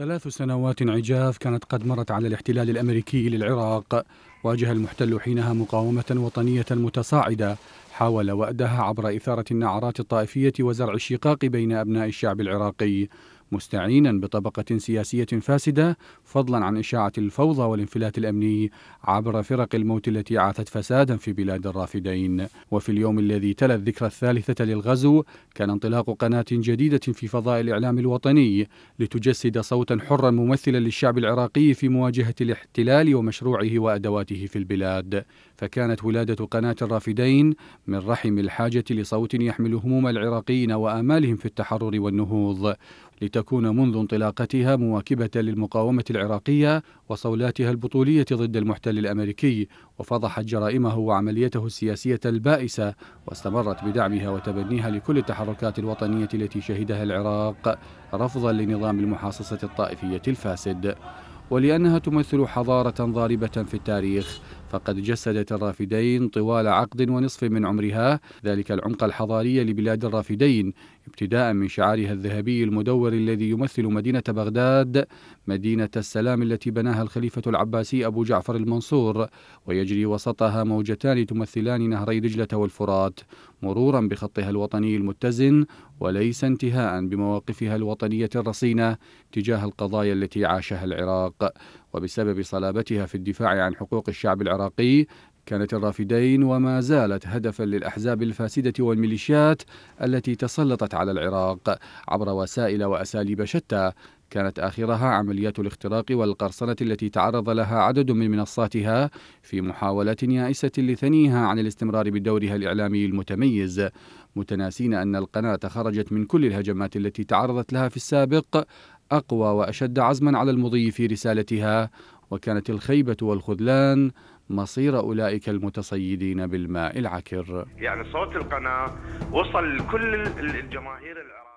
ثلاث سنوات عجاف كانت قد مرت على الاحتلال الامريكي للعراق واجه المحتل حينها مقاومه وطنيه متصاعده حاول وأدها عبر إثارة النعرات الطائفية وزرع الشقاق بين أبناء الشعب العراقي مستعينا بطبقة سياسية فاسدة فضلا عن إشاعة الفوضى والانفلات الأمني عبر فرق الموت التي عاثت فسادا في بلاد الرافدين وفي اليوم الذي تلا الذكرى الثالثة للغزو كان انطلاق قناة جديدة في فضاء الإعلام الوطني لتجسد صوتا حرا ممثلا للشعب العراقي في مواجهة الاحتلال ومشروعه وأدواته في البلاد فكانت ولادة قناة الرافدين من رحم الحاجة لصوت يحمل هموم العراقيين وآمالهم في التحرر والنهوض لتكون منذ انطلاقتها مواكبة للمقاومة العراقية وصولاتها البطولية ضد المحتل الأمريكي وفضحت جرائمه وعمليته السياسية البائسة واستمرت بدعمها وتبنيها لكل التحركات الوطنية التي شهدها العراق رفضا لنظام المحاصصة الطائفية الفاسد ولأنها تمثل حضارة ضاربة في التاريخ فقد جسدت الرافدين طوال عقد ونصف من عمرها ذلك العمق الحضاري لبلاد الرافدين ابتداء من شعارها الذهبي المدور الذي يمثل مدينة بغداد مدينة السلام التي بناها الخليفة العباسي أبو جعفر المنصور ويجري وسطها موجتان تمثلان نهري دجلة والفرات مرورا بخطها الوطني المتزن وليس انتهاء بمواقفها الوطنية الرصينة تجاه القضايا التي عاشها العراق وبسبب صلابتها في الدفاع عن حقوق الشعب العراقي العراقي كانت الرافدين وما زالت هدفا للأحزاب الفاسدة والميليشيات التي تسلطت على العراق عبر وسائل وأساليب شتى كانت آخرها عمليات الاختراق والقرصنة التي تعرض لها عدد من منصاتها في محاولات يائسة لثنيها عن الاستمرار بدورها الإعلامي المتميز متناسين أن القناة خرجت من كل الهجمات التي تعرضت لها في السابق أقوى وأشد عزما على المضي في رسالتها وكانت الخيبة والخذلان مصير أولئك المتصيدين بالماء العكر يعني صوت القناة وصل لكل الجماهير العراقية